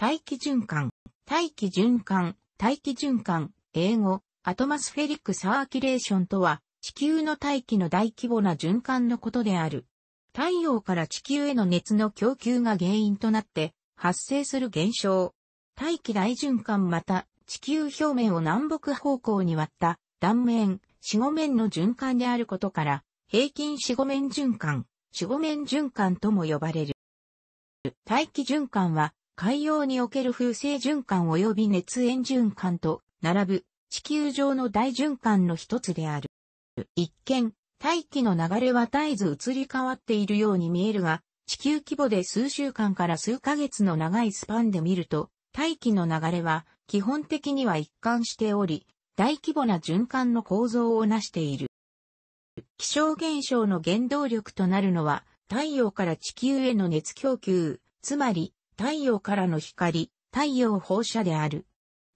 大気循環、大気循環、大気循環、英語、アトマスフェリックサーキュレーションとは、地球の大気の大規模な循環のことである。太陽から地球への熱の供給が原因となって発生する現象。大気大循環また地球表面を南北方向に割った断面、四五面の循環であることから、平均四五面循環、四五面循環とも呼ばれる。大気循環は海洋における風性循環及び熱炎循環と並ぶ地球上の大循環の一つである。一見、大気の流れは絶えず移り変わっているように見えるが、地球規模で数週間から数ヶ月の長いスパンで見ると、大気の流れは基本的には一貫しており、大規模な循環の構造を成している。気象現象の原動力となるのは、太陽から地球への熱供給、つまり太陽からの光、太陽放射である。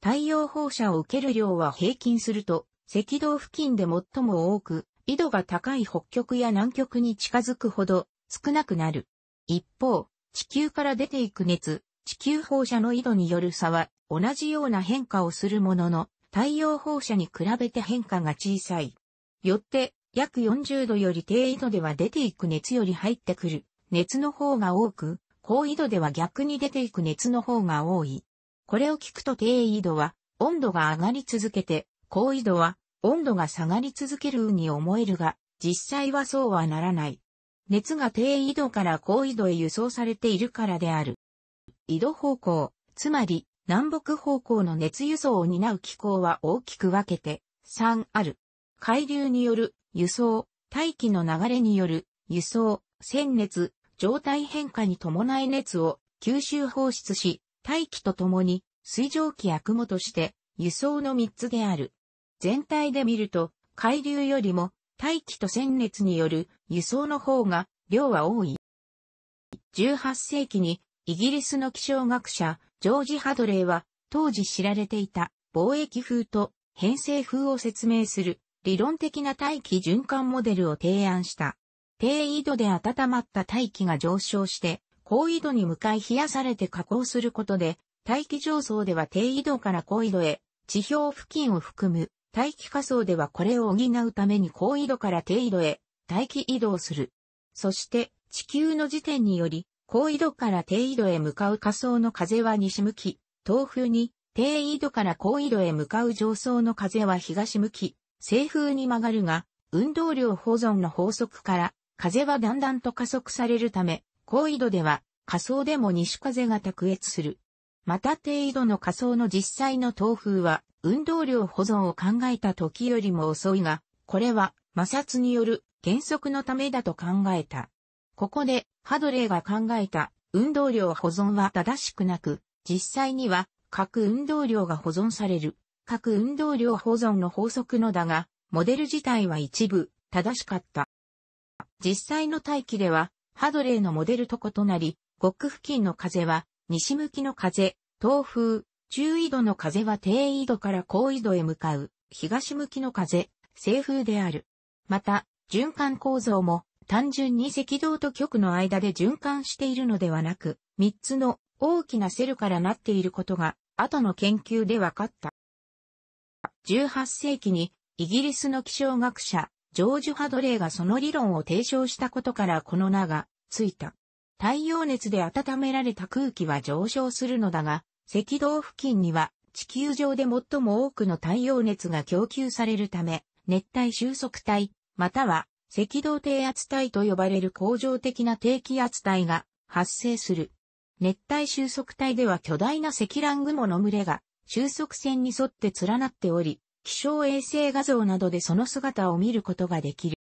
太陽放射を受ける量は平均すると、赤道付近で最も多く、緯度が高い北極や南極に近づくほど少なくなる。一方、地球から出ていく熱、地球放射の緯度による差は同じような変化をするものの、太陽放射に比べて変化が小さい。よって、約40度より低緯度では出ていく熱より入ってくる熱の方が多く、高緯度では逆に出ていく熱の方が多い。これを聞くと低緯度は温度が上がり続けて、高緯度は温度が下がり続けるように思えるが、実際はそうはならない。熱が低緯度から高緯度へ輸送されているからである。緯度方向、つまり南北方向の熱輸送を担う気候は大きく分けて3ある。海流による輸送、大気の流れによる輸送、鮮熱、状態変化に伴い熱を吸収放出し、大気とともに水蒸気や雲として輸送の3つである。全体で見ると、海流よりも大気と鮮熱による輸送の方が量は多い。18世紀にイギリスの気象学者ジョージ・ハドレーは当時知られていた貿易風と偏西風を説明する理論的な大気循環モデルを提案した。低緯度で温まった大気が上昇して、高緯度に向かい冷やされて加工することで、大気上層では低緯度から高緯度へ、地表付近を含む、大気下層ではこれを補うために高緯度から低緯度へ、大気移動する。そして、地球の時点により、高緯度から低緯度へ向かう下層の風は西向き、東風に、低緯度から高緯度へ向かう上層の風は東向き、西風に曲がるが、運動量保存の法則から、風はだんだんと加速されるため、高緯度では、仮想でも西風が卓越する。また低緯度の仮想の実際の東風は、運動量保存を考えた時よりも遅いが、これは摩擦による減速のためだと考えた。ここで、ハドレーが考えた運動量保存は正しくなく、実際には各運動量が保存される。各運動量保存の法則のだが、モデル自体は一部正しかった。実際の大気では、ハドレーのモデルと異なり、極付近の風は、西向きの風、東風、中緯度の風は低緯度から高緯度へ向かう、東向きの風、西風である。また、循環構造も、単純に赤道と極の間で循環しているのではなく、3つの大きなセルからなっていることが、後の研究で分かった。18世紀に、イギリスの気象学者、ジョージ・ハドレーがその理論を提唱したことからこの名がついた。太陽熱で温められた空気は上昇するのだが、赤道付近には地球上で最も多くの太陽熱が供給されるため、熱帯収束帯、または赤道低圧帯と呼ばれる恒常的な低気圧帯が発生する。熱帯収束帯では巨大な積乱雲の群れが収束線に沿って連なっており、気象衛星画像などでその姿を見ることができる。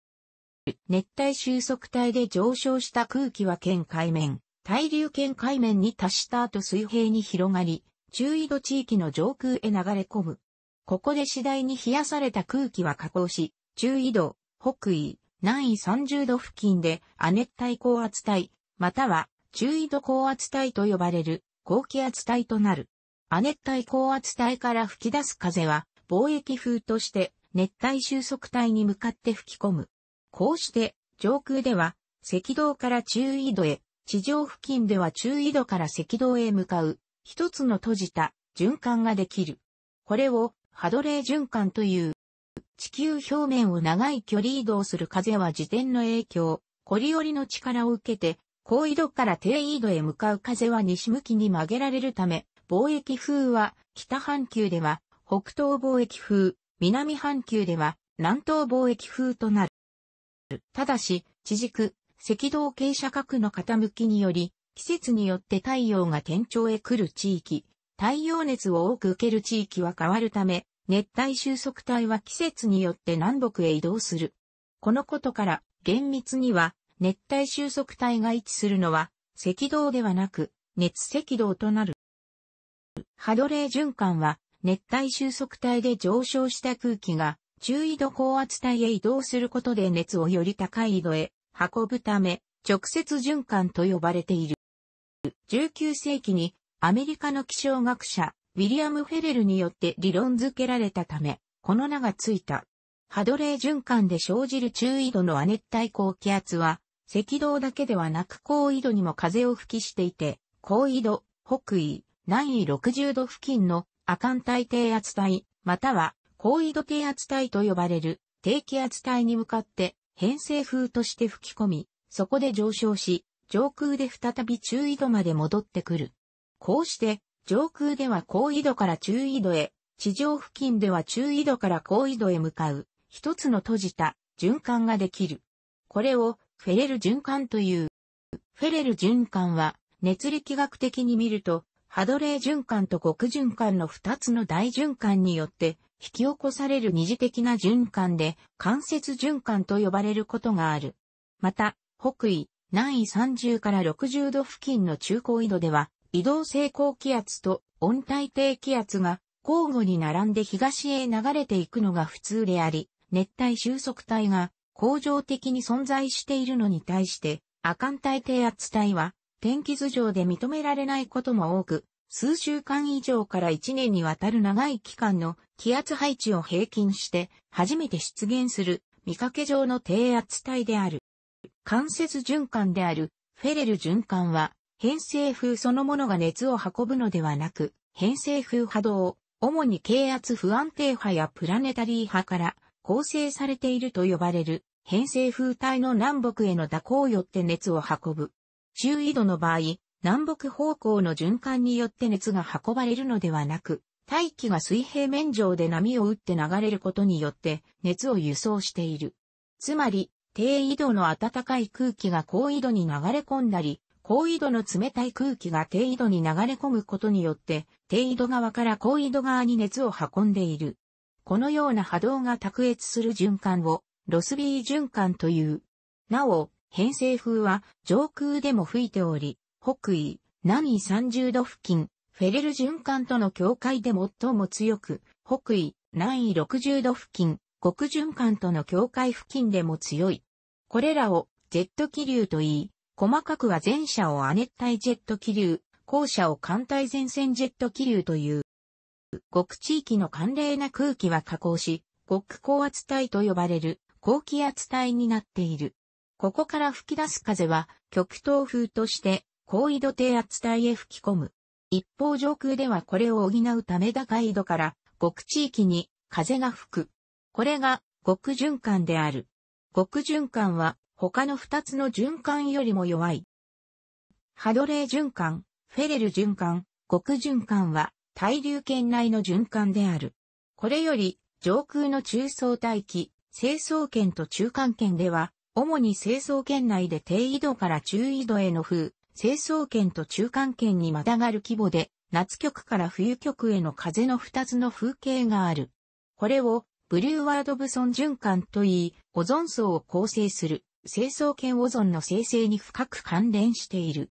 熱帯収束帯で上昇した空気は県海面、大流圏海面に達した後水平に広がり、中緯度地域の上空へ流れ込む。ここで次第に冷やされた空気は下降し、中緯度、北緯、南緯30度付近で亜熱帯高圧帯、または中緯度高圧帯と呼ばれる高気圧帯となる。亜熱帯高圧帯から吹き出す風は貿易風として熱帯収束帯に向かって吹き込む。こうして上空では赤道から中緯度へ、地上付近では中緯度から赤道へ向かう一つの閉じた循環ができる。これをハドレー循環という。地球表面を長い距離移動する風は自転の影響、コリオリの力を受けて、高緯度から低緯度へ向かう風は西向きに曲げられるため、貿易風は北半球では北東貿易風、南半球では南東貿易風となる。ただし、地軸、赤道傾斜角の傾きにより、季節によって太陽が天頂へ来る地域、太陽熱を多く受ける地域は変わるため、熱帯収束帯は季節によって南北へ移動する。このことから、厳密には、熱帯収束帯が位置するのは、赤道ではなく、熱赤道となる。ハドレー循環は、熱帯収束帯で上昇した空気が中緯度高圧帯へ移動することで熱をより高い緯度へ運ぶため直接循環と呼ばれている。19世紀にアメリカの気象学者ウィリアム・フェレルによって理論づけられたため、この名がついた。ハドレー循環で生じる中緯度の亜熱帯高気圧は、赤道だけではなく高緯度にも風を吹きしていて、高緯度、北緯、南緯60度付近の亜寒帯低圧帯、または高緯度低圧帯と呼ばれる低気圧帯に向かって偏西風として吹き込み、そこで上昇し、上空で再び中緯度まで戻ってくる。こうして、上空では高緯度から中緯度へ、地上付近では中緯度から高緯度へ向かう、一つの閉じた循環ができる。これをフェレル循環という。フェレル循環は、熱力学的に見ると、ハドレー循環と極循環の二つの大循環によって引き起こされる二次的な循環で関節循環と呼ばれることがある。また、北緯、南緯30から60度付近の中高緯度では、移動性高気圧と温帯低気圧が交互に並んで東へ流れていくのが普通であり、熱帯収束帯が恒常的に存在しているのに対して、亜寒帯低圧帯は天気図上で認められないことも多く、数週間以上から1年にわたる長い期間の気圧配置を平均して初めて出現する見かけ上の低圧帯である。関節循環であるフェレル循環は偏西風そのものが熱を運ぶのではなく偏西風波動を主に軽圧不安定波やプラネタリー波から構成されていると呼ばれる偏西風帯の南北への蛇行よって熱を運ぶ中緯度の場合、南北方向の循環によって熱が運ばれるのではなく、大気が水平面上で波を打って流れることによって熱を輸送している。つまり、低緯度の暖かい空気が高緯度に流れ込んだり、高緯度の冷たい空気が低緯度に流れ込むことによって、低緯度側から高緯度側に熱を運んでいる。このような波動が卓越する循環を、ロスビー循環という。なお、偏西風は上空でも吹いており、北緯、南緯30度付近、フェレル循環との境界で最も強く、北緯、南緯60度付近、極循環との境界付近でも強い。これらをジェット気流と言い、細かくは前者を亜熱帯ジェット気流、後者を寒帯前線ジェット気流という。極地域の寒冷な空気は下降し、極高圧帯と呼ばれる高気圧帯になっている。ここから吹き出す風は極東風として高緯度低圧帯へ吹き込む。一方上空ではこれを補うため高緯度から極地域に風が吹く。これが極循環である。極循環は他の二つの循環よりも弱い。ハドレー循環、フェレル循環、極循環は対流圏内の循環である。これより上空の中層大気、成層圏と中間圏では主に成層圏内で低緯度から中緯度への風、成層圏と中間圏にまたがる規模で、夏極から冬極への風の二つの風景がある。これを、ブリューワードブソン循環といい、オゾン層を構成する、成層圏オゾンの生成に深く関連している。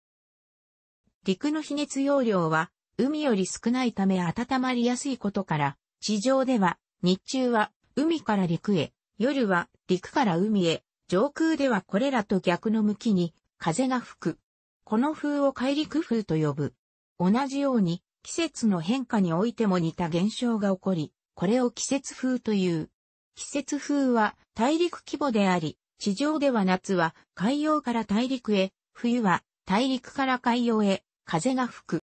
陸の比熱容量は、海より少ないため温まりやすいことから、地上では、日中は海から陸へ、夜は陸から海へ、上空ではこれらと逆の向きに風が吹く。この風を海陸風と呼ぶ。同じように季節の変化においても似た現象が起こり、これを季節風という。季節風は大陸規模であり、地上では夏は海洋から大陸へ、冬は大陸から海洋へ風が吹く。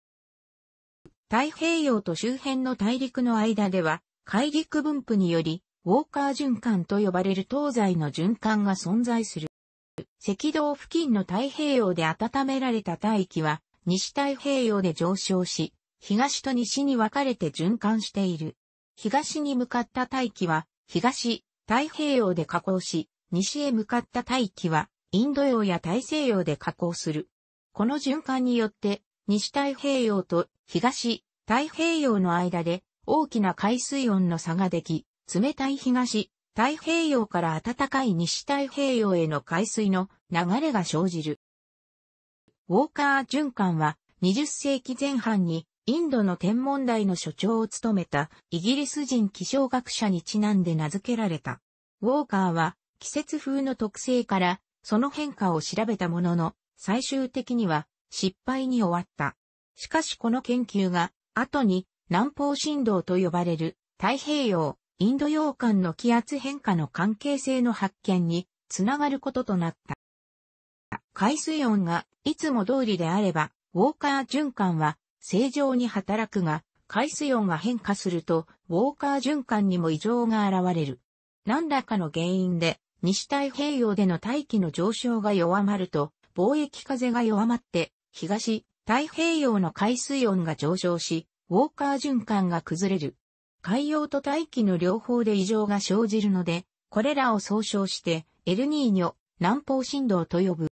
太平洋と周辺の大陸の間では海陸分布によりウォーカー循環と呼ばれる東西の循環が存在する。赤道付近の太平洋で温められた大気は、西太平洋で上昇し、東と西に分かれて循環している。東に向かった大気は、東、太平洋で下降し、西へ向かった大気は、インド洋や大西洋で下降する。この循環によって、西太平洋と東、太平洋の間で大きな海水温の差ができ、冷たい東、太平洋から暖かい西太平洋への海水の流れが生じる。ウォーカー循環は20世紀前半にインドの天文台の所長を務めたイギリス人気象学者にちなんで名付けられた。ウォーカーは季節風の特性からその変化を調べたものの最終的には失敗に終わった。しかしこの研究が後に南方振動と呼ばれる太平洋インド洋間の気圧変化の関係性の発見につながることとなった。海水温がいつも通りであれば、ウォーカー循環は正常に働くが、海水温が変化すると、ウォーカー循環にも異常が現れる。何らかの原因で、西太平洋での大気の上昇が弱まると、貿易風が弱まって、東太平洋の海水温が上昇し、ウォーカー循環が崩れる。海洋と大気の両方で異常が生じるので、これらを総称して、エルニーニョ、南方振動と呼ぶ。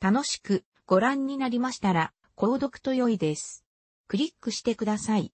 楽しくご覧になりましたら、購読と良いです。クリックしてください。